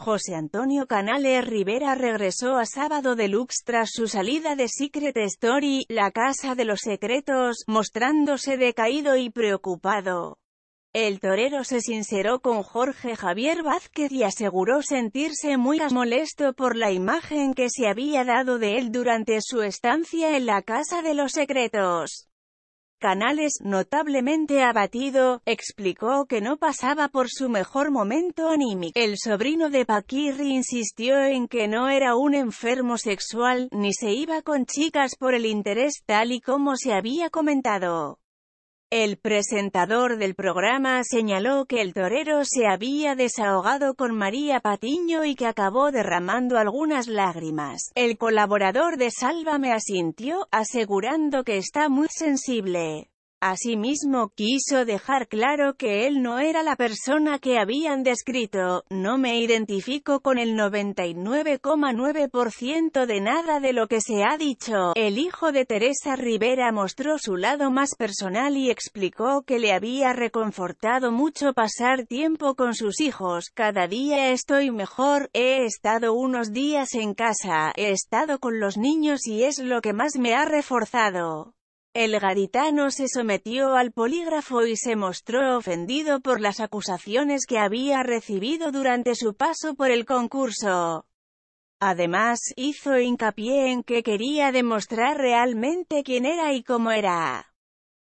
José Antonio Canales Rivera regresó a Sábado Deluxe tras su salida de Secret Story, La Casa de los Secretos, mostrándose decaído y preocupado. El torero se sinceró con Jorge Javier Vázquez y aseguró sentirse muy molesto por la imagen que se había dado de él durante su estancia en la Casa de los Secretos. Canales, notablemente abatido, explicó que no pasaba por su mejor momento anímico. El sobrino de Paquirri insistió en que no era un enfermo sexual, ni se iba con chicas por el interés tal y como se había comentado. El presentador del programa señaló que el torero se había desahogado con María Patiño y que acabó derramando algunas lágrimas. El colaborador de me asintió, asegurando que está muy sensible. Asimismo, quiso dejar claro que él no era la persona que habían descrito, no me identifico con el 99,9% de nada de lo que se ha dicho. El hijo de Teresa Rivera mostró su lado más personal y explicó que le había reconfortado mucho pasar tiempo con sus hijos, cada día estoy mejor, he estado unos días en casa, he estado con los niños y es lo que más me ha reforzado. El garitano se sometió al polígrafo y se mostró ofendido por las acusaciones que había recibido durante su paso por el concurso. Además, hizo hincapié en que quería demostrar realmente quién era y cómo era.